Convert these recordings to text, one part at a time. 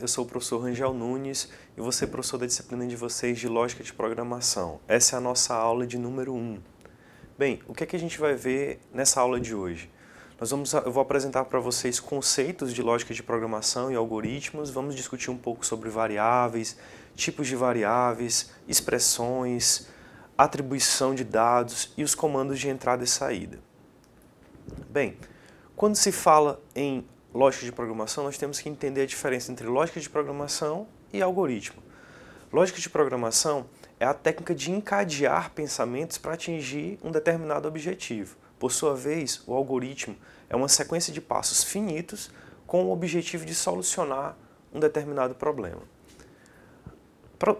eu sou o professor Rangel Nunes e você professor da disciplina de vocês de Lógica de Programação. Essa é a nossa aula de número 1. Um. Bem, o que é que a gente vai ver nessa aula de hoje? Nós vamos, eu vou apresentar para vocês conceitos de lógica de programação e algoritmos, vamos discutir um pouco sobre variáveis, tipos de variáveis, expressões, atribuição de dados e os comandos de entrada e saída. Bem, quando se fala em lógica de programação, nós temos que entender a diferença entre lógica de programação e algoritmo. Lógica de programação é a técnica de encadear pensamentos para atingir um determinado objetivo. Por sua vez, o algoritmo é uma sequência de passos finitos com o objetivo de solucionar um determinado problema.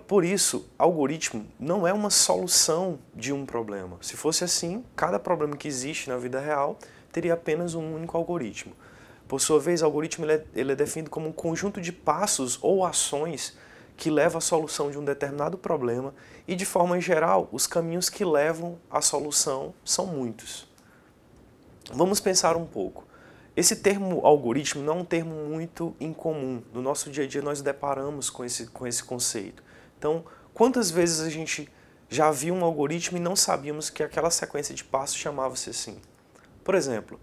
Por isso, algoritmo não é uma solução de um problema. Se fosse assim, cada problema que existe na vida real teria apenas um único algoritmo. Por sua vez, o algoritmo ele é, ele é definido como um conjunto de passos ou ações que leva à solução de um determinado problema e, de forma geral, os caminhos que levam à solução são muitos. Vamos pensar um pouco. Esse termo algoritmo não é um termo muito incomum. No nosso dia a dia, nós deparamos com esse, com esse conceito. Então, quantas vezes a gente já viu um algoritmo e não sabíamos que aquela sequência de passos chamava-se assim? Por exemplo,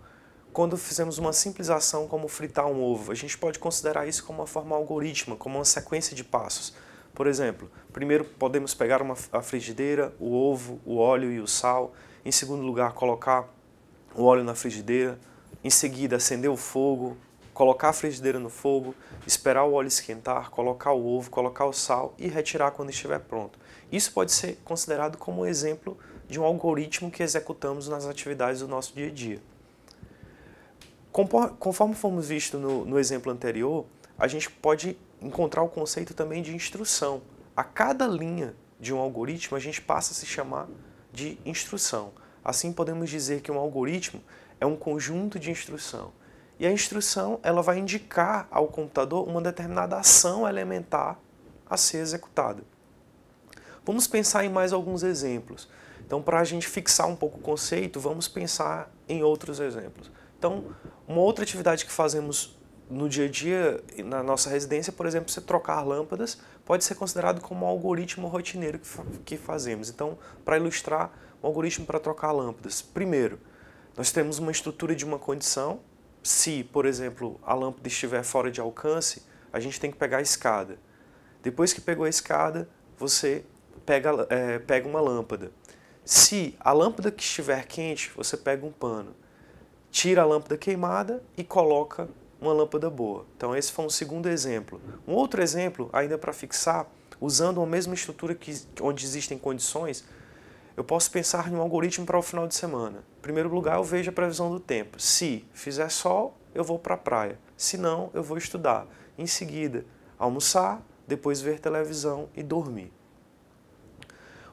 quando fizemos uma simples ação como fritar um ovo. A gente pode considerar isso como uma forma algorítmica, como uma sequência de passos. Por exemplo, primeiro podemos pegar uma, a frigideira, o ovo, o óleo e o sal. Em segundo lugar, colocar o óleo na frigideira. Em seguida, acender o fogo, colocar a frigideira no fogo, esperar o óleo esquentar, colocar o ovo, colocar o sal e retirar quando estiver pronto. Isso pode ser considerado como um exemplo de um algoritmo que executamos nas atividades do nosso dia a dia. Conforme fomos visto no, no exemplo anterior, a gente pode encontrar o conceito também de instrução. A cada linha de um algoritmo, a gente passa a se chamar de instrução. Assim, podemos dizer que um algoritmo é um conjunto de instrução. E a instrução ela vai indicar ao computador uma determinada ação elementar a ser executada. Vamos pensar em mais alguns exemplos. Então, para a gente fixar um pouco o conceito, vamos pensar em outros exemplos. Então, uma outra atividade que fazemos no dia a dia, na nossa residência, por exemplo, você trocar lâmpadas pode ser considerado como um algoritmo rotineiro que, que fazemos. Então, para ilustrar um algoritmo para trocar lâmpadas, primeiro, nós temos uma estrutura de uma condição. Se, por exemplo, a lâmpada estiver fora de alcance, a gente tem que pegar a escada. Depois que pegou a escada, você pega, é, pega uma lâmpada. Se a lâmpada que estiver quente, você pega um pano tira a lâmpada queimada e coloca uma lâmpada boa. Então esse foi um segundo exemplo. Um outro exemplo, ainda para fixar, usando a mesma estrutura que, onde existem condições, eu posso pensar em um algoritmo para o final de semana. Em primeiro lugar, eu vejo a previsão do tempo. Se fizer sol, eu vou para a praia. Se não, eu vou estudar. Em seguida, almoçar, depois ver televisão e dormir.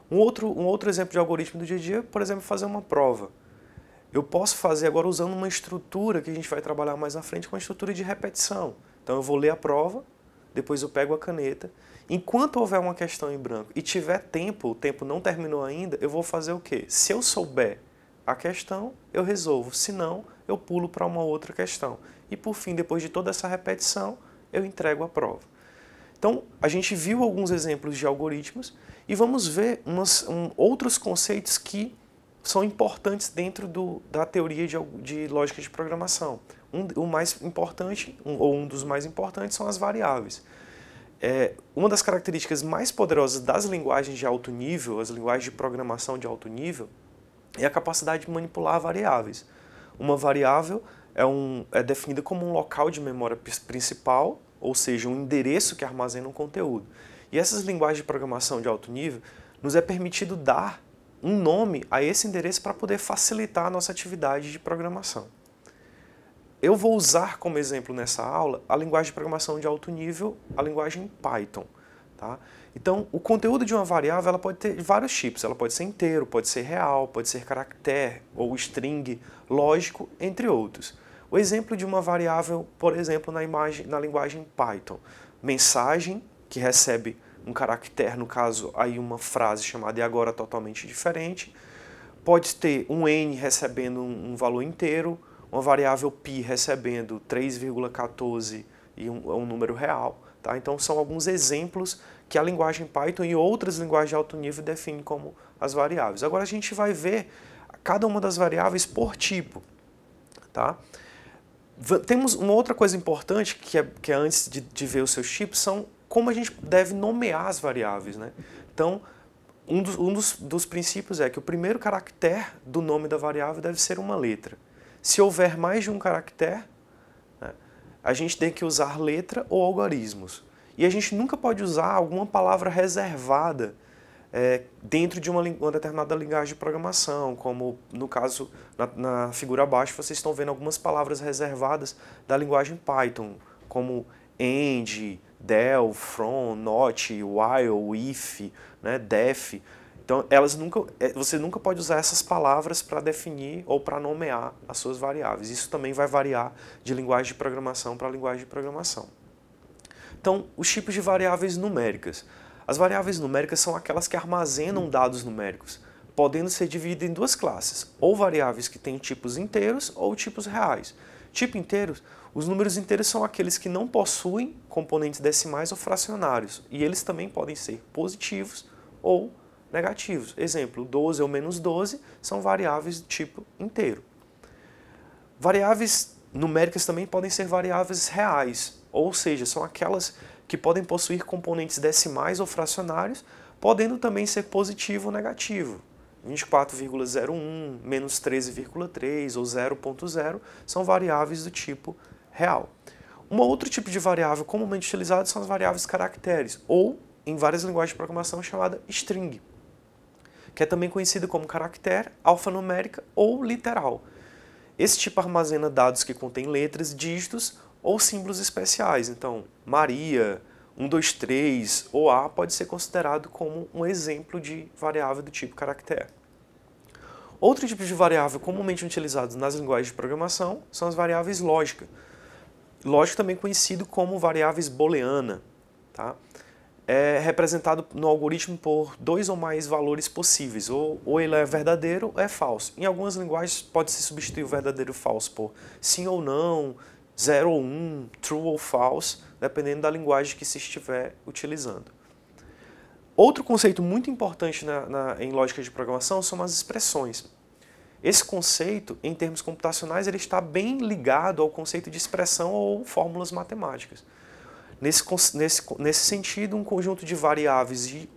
Um outro, um outro exemplo de algoritmo do dia a dia, por exemplo, fazer uma prova eu posso fazer agora usando uma estrutura que a gente vai trabalhar mais na frente, com uma estrutura de repetição. Então eu vou ler a prova, depois eu pego a caneta. Enquanto houver uma questão em branco e tiver tempo, o tempo não terminou ainda, eu vou fazer o quê? Se eu souber a questão, eu resolvo. Se não, eu pulo para uma outra questão. E por fim, depois de toda essa repetição, eu entrego a prova. Então, a gente viu alguns exemplos de algoritmos e vamos ver umas, um, outros conceitos que são importantes dentro do, da teoria de, de lógica de programação. Um, o mais importante, um, ou um dos mais importantes, são as variáveis. É, uma das características mais poderosas das linguagens de alto nível, as linguagens de programação de alto nível, é a capacidade de manipular variáveis. Uma variável é, um, é definida como um local de memória principal, ou seja, um endereço que armazena um conteúdo. E essas linguagens de programação de alto nível nos é permitido dar um nome a esse endereço para poder facilitar a nossa atividade de programação. Eu vou usar como exemplo nessa aula a linguagem de programação de alto nível, a linguagem Python. Tá? Então, o conteúdo de uma variável ela pode ter vários tipos. Ela pode ser inteiro, pode ser real, pode ser caractere ou string, lógico, entre outros. O exemplo de uma variável, por exemplo, na, imagem, na linguagem Python. Mensagem, que recebe um caractere, no caso, aí uma frase chamada e agora totalmente diferente. Pode ter um n recebendo um, valor inteiro, uma variável π recebendo 3,14 e um, é um número real. Tá? Então são alguns exemplos que a linguagem Python e outras linguagens de alto nível definem como as variáveis. Agora a gente vai ver cada uma das variáveis por tipo. Tá? Temos uma outra coisa importante que é, que é antes de, de ver os seus tipos, são como a gente deve nomear as variáveis. Né? Então, um, dos, um dos, dos princípios é que o primeiro caractere do nome da variável deve ser uma letra. Se houver mais de um caractere, né, a gente tem que usar letra ou algarismos. E a gente nunca pode usar alguma palavra reservada é, dentro de uma, uma, determinada linguagem de programação, como no caso, na, na, figura abaixo, vocês estão vendo algumas palavras reservadas da linguagem Python, como end, del, from, not, while, if, né, def. Então, elas nunca, é, você nunca pode usar essas palavras para definir ou para nomear as suas variáveis. Isso também vai variar de linguagem de programação para linguagem de programação. Então, os tipos de variáveis numéricas. As variáveis numéricas são aquelas que armazenam dados numéricos, podendo ser divididas em duas classes, ou variáveis que têm tipos inteiros ou tipos reais. Tipo inteiros, os números inteiros são aqueles que não possuem componentes decimais ou fracionários, e eles também podem ser positivos ou negativos. Exemplo, 12 ou menos 12 são variáveis do tipo inteiro. Variáveis numéricas também podem ser variáveis reais, ou seja, são aquelas que podem possuir componentes decimais ou fracionários, podendo também ser positivo ou negativo. 24,01, menos 13,3 ou 0,0 são variáveis do tipo real. Um outro tipo de variável comumente utilizado são as variáveis caracteres, ou em várias linguagens de programação chamada string, que é também conhecida como caractere, alfanumérica ou literal. Esse tipo armazena dados que contêm letras, dígitos ou símbolos especiais, então Maria, 3 ou A pode ser considerado como um exemplo de variável do tipo caractere. Outro tipo de variável comumente utilizado nas linguagens de programação são as variáveis lógica. Lógica também conhecido como variáveis booleana, tá? é representado no algoritmo por dois ou mais valores possíveis, ou, ou ele é verdadeiro ou é falso. Em algumas linguagens pode-se substituir o verdadeiro ou falso por sim ou não, zero ou um, true ou false, dependendo da linguagem que se estiver utilizando. Outro conceito muito importante na, na, em lógica de programação são as expressões. Esse conceito, em termos computacionais, ele está bem ligado ao conceito de expressão ou fórmulas matemáticas. Nesse, nesse, nesse sentido, um conjunto de variáveis e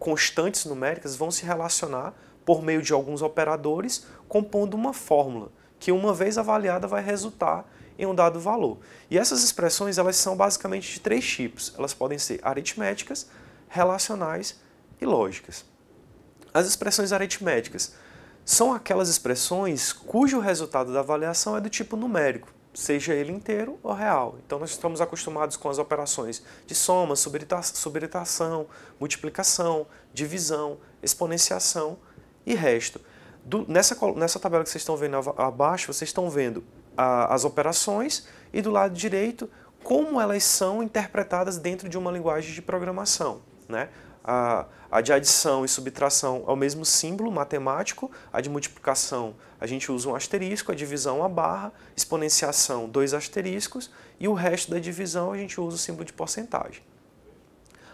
constantes numéricas vão se relacionar por meio de alguns operadores, compondo uma fórmula, que uma vez avaliada vai resultar em um dado valor. E essas expressões elas são basicamente de três tipos. Elas podem ser aritméticas, relacionais e lógicas. As expressões aritméticas são aquelas expressões cujo resultado da avaliação é do tipo numérico, seja ele inteiro ou real. Então nós estamos acostumados com as operações de soma, subtração, multiplicação, divisão, exponenciação e resto. Do, nessa, nessa tabela que vocês estão vendo abaixo, vocês estão vendo a, as operações e do lado direito como elas são interpretadas dentro de uma linguagem de programação. Né? A, a de adição e subtração é o mesmo símbolo matemático, a de multiplicação a gente usa um asterisco, a divisão a barra, exponenciação dois asteriscos e o resto da divisão a gente usa o símbolo de porcentagem.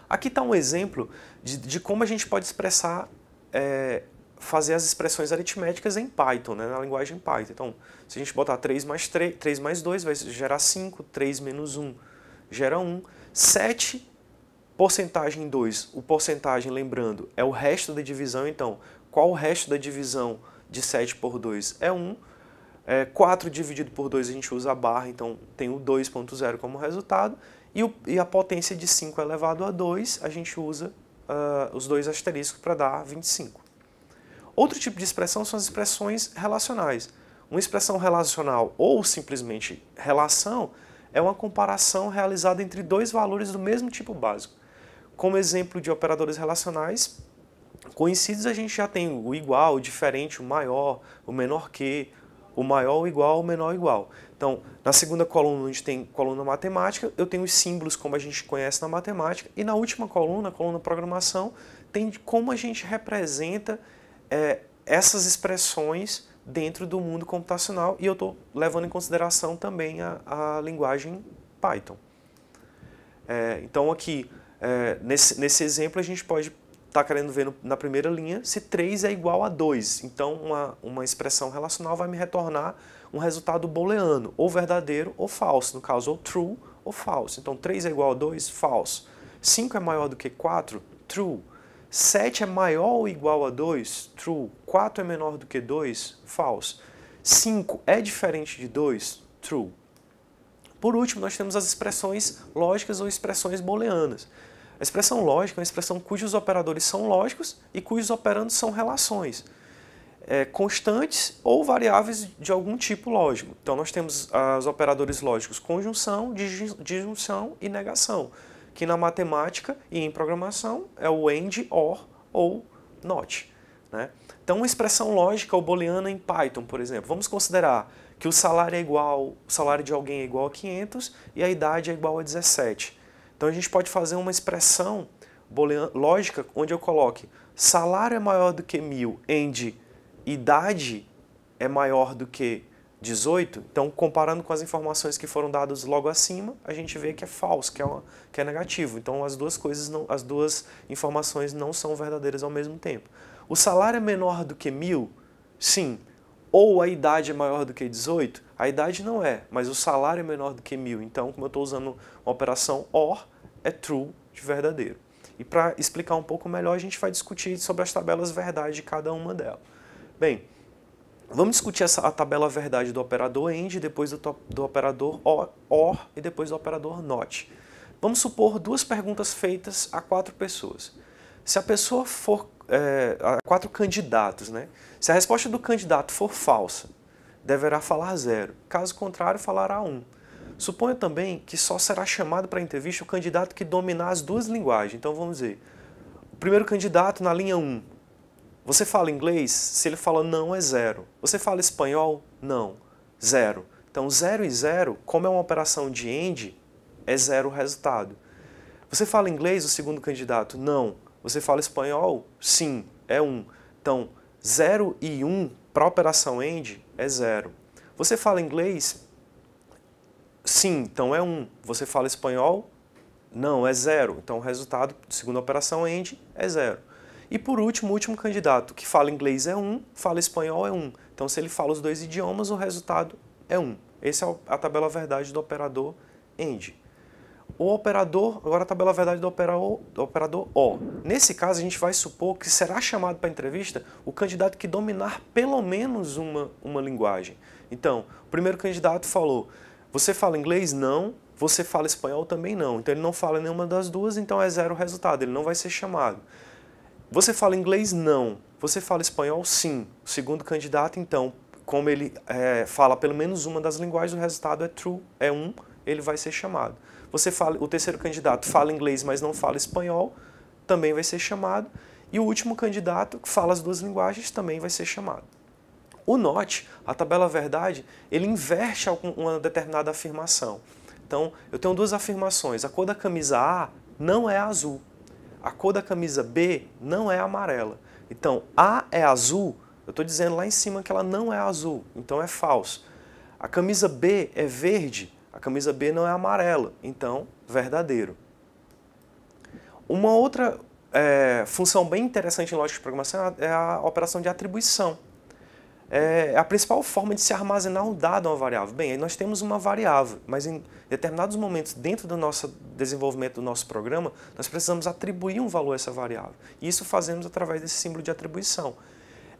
Aqui está um exemplo de, de, como a gente pode expressar é, fazer as expressões aritméticas em Python, né, na linguagem Python. Então, se a gente botar 3 mais 3, 3 mais 2 vai gerar 5, 3 menos 1 gera 1, 7, porcentagem 2, o porcentagem, lembrando, é o resto da divisão, então, qual o resto da divisão de 7 por 2? É 1, é, 4 dividido por 2 a gente usa a barra, então tem o 2.0 como resultado, e, o, e, a potência de 5 elevado a 2 a gente usa uh, os dois asteriscos para dar 25. Outro tipo de expressão são as expressões relacionais. Uma expressão relacional ou simplesmente relação é uma comparação realizada entre dois valores do mesmo tipo básico. Como exemplo de operadores relacionais, conhecidos a gente já tem o igual, o diferente, o maior, o menor que, o maior ou igual, o menor ou igual. Então, na segunda coluna, onde tem coluna matemática, eu tenho os símbolos como a gente conhece na matemática, e na última coluna, a coluna programação, tem como a gente representa é, essas expressões dentro do mundo computacional e eu estou levando em consideração também a, a linguagem Python. É, então aqui, é, nesse, nesse exemplo, a gente pode estar tá querendo ver no, na primeira linha se 3 é igual a 2. Então uma, uma expressão relacional vai me retornar um resultado booleano, ou verdadeiro ou falso, no caso, ou true ou falso. Então 3 é igual a 2, falso. 5 é maior do que 4, true. 7 é maior ou igual a 2, true. 4 é menor do que 2, false. 5 é diferente de 2, true. Por último, nós temos as expressões lógicas ou expressões booleanas. A expressão lógica é uma expressão cujos operadores são lógicos e cujos operandos são relações é, constantes ou variáveis de algum tipo lógico. Então, nós temos os operadores lógicos conjunção, disjunção e negação que na matemática e em programação é o AND, OR ou NOT. Né? Então, uma expressão lógica ou booleana em Python, por exemplo. Vamos considerar que o salário é igual, o salário de alguém é igual a 500 e a idade é igual a 17. Então, a gente pode fazer uma expressão booleana, lógica onde eu coloque salário é maior do que 1.000 and idade é maior do que 18, então comparando com as informações que foram dadas logo acima, a gente vê que é falso, que é, uma, que é negativo. Então as duas coisas, não, as duas informações não são verdadeiras ao mesmo tempo. O salário é menor do que mil? Sim. Ou a idade é maior do que 18? A idade não é, mas o salário é menor do que mil. Então, como eu estou usando uma operação OR, é true, de verdadeiro. E para explicar um pouco melhor, a gente vai discutir sobre as tabelas verdade de cada uma delas. Bem, Vamos discutir essa, a tabela verdade do operador AND, depois do, do operador OR, OR e depois do operador NOT. Vamos supor duas perguntas feitas a quatro pessoas. Se a pessoa for. É, a quatro candidatos, né? Se a resposta do candidato for falsa, deverá falar zero. Caso contrário, falará um. Suponha também que só será chamado para a entrevista o candidato que dominar as duas linguagens. Então vamos dizer: o primeiro candidato na linha 1, você fala inglês? Se ele fala não, é zero. Você fala espanhol? Não, zero. Então, zero e zero, como é uma operação de AND? é zero o resultado. Você fala inglês, o segundo candidato? Não. Você fala espanhol? Sim, é um. Então, zero e um para a operação AND é zero. Você fala inglês? Sim, então é um. Você fala espanhol? Não, é zero. Então, o resultado, segundo a operação AND é zero. E por último, o último candidato que fala inglês é um, fala espanhol é um. Então, se ele fala os dois idiomas, o resultado é um. Essa é a tabela verdade do operador AND. O operador, agora a tabela verdade do operador, do operador O. Nesse caso, a gente vai supor que será chamado para entrevista o candidato que dominar pelo menos uma, uma linguagem. Então, o primeiro candidato falou, você fala inglês? Não. Você fala espanhol? Também não. Então, ele não fala nenhuma das duas, então é zero o resultado, ele não vai ser chamado. Você fala inglês? Não. Você fala espanhol? Sim. O segundo candidato, então, como ele é, fala pelo menos uma das linguagens, o resultado é true, é um, ele vai ser chamado. Você fala, o terceiro candidato fala inglês, mas não fala espanhol, também vai ser chamado. E o último candidato que fala as duas linguagens também vai ser chamado. O NOT, a tabela verdade, ele inverte uma determinada afirmação. Então, eu tenho duas afirmações. A cor da camisa A não é azul a cor da camisa B não é amarela. Então, A é azul, eu estou dizendo lá em cima que ela não é azul, então é falso. A camisa B é verde, a camisa B não é amarela, então verdadeiro. Uma outra é, função bem interessante em lógica de programação é a é operação de atribuição é a principal forma de se armazenar um dado a uma variável. Bem, aí nós temos uma variável, mas em determinados momentos dentro do nosso desenvolvimento do nosso programa, nós precisamos atribuir um valor a essa variável. E isso fazemos através desse símbolo de atribuição.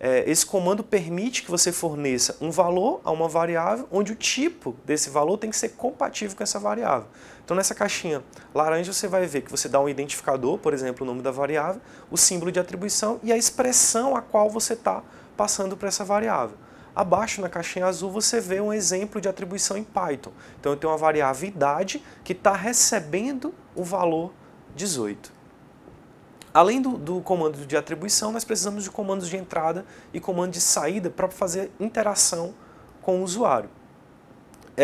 É, esse comando permite que você forneça um valor a uma variável, onde o tipo desse valor tem que ser compatível com essa variável. Então nessa caixinha laranja você vai ver que você dá um identificador, por exemplo, o nome da variável, o símbolo de atribuição e a expressão a qual você está passando para essa variável. Abaixo, na caixinha azul, você vê um exemplo de atribuição em Python. Então, eu tenho uma variável idade que está recebendo o valor 18. Além do, do, comando de atribuição, nós precisamos de comandos de entrada e comando de saída para fazer interação com o usuário. É,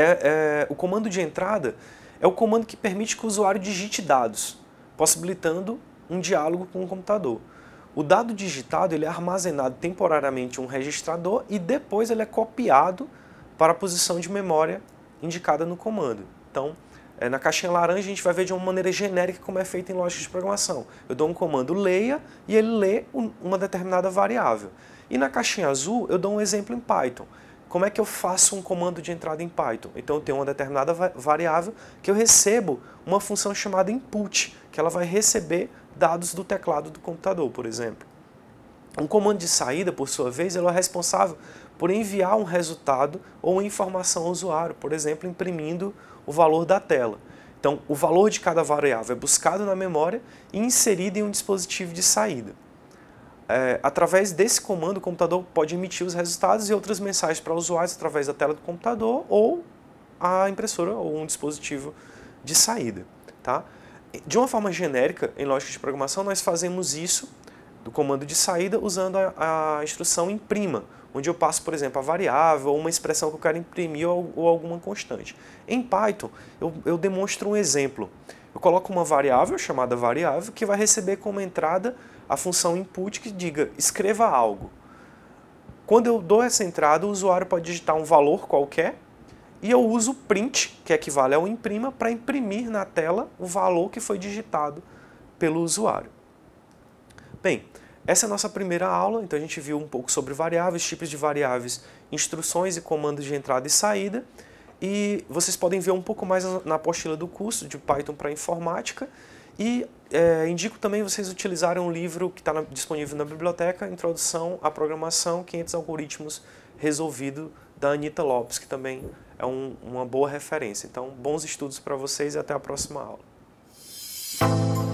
é, o comando de entrada é o comando que permite que o usuário digite dados, possibilitando um diálogo com o computador. O dado digitado ele é armazenado temporariamente em um registrador e depois ele é copiado para a posição de memória indicada no comando. Então, eh, na caixinha laranja a gente vai ver de uma maneira genérica como é feito em lógica de programação. Eu dou um comando leia e ele lê uma determinada variável. E na caixinha azul eu dou um exemplo em Python. Como é que eu faço um comando de entrada em Python? Então eu tenho uma determinada variável que eu recebo uma função chamada input, que ela vai receber dados do teclado do computador, por exemplo. Um comando de saída, por sua vez, ele é responsável por enviar um resultado ou informação ao usuário, por exemplo, imprimindo o valor da tela. Então, o valor de cada variável é buscado na memória e inserido em um dispositivo de saída. É, através desse comando, o computador pode emitir os resultados e outras mensagens para usuários através da tela do computador ou a impressora ou um dispositivo de saída. Tá? de uma forma genérica, em lógica de programação, nós fazemos isso do comando de saída usando a, a instrução imprima, onde eu passo, por exemplo, a variável ou uma expressão que eu quero imprimir ou, ou alguma constante. Em Python, eu, eu demonstro um exemplo. Eu coloco uma variável chamada variável que vai receber como entrada a função input que diga escreva algo. Quando eu dou essa entrada, o usuário pode digitar um valor qualquer e eu uso o print, que equivale ao imprima, para imprimir na tela o valor que foi digitado pelo usuário. Bem, essa é a nossa primeira aula, então a gente viu um pouco sobre variáveis, tipos de variáveis, instruções e comandos de entrada e saída. E vocês podem ver um pouco mais na apostila do curso de Python para Informática. E é, indico também vocês utilizarem um livro que está disponível na biblioteca, Introdução à Programação, 500 Algoritmos Resolvido, da Anita Lopes, que também é um, uma boa referência. Então, bons estudos para vocês e até a próxima aula.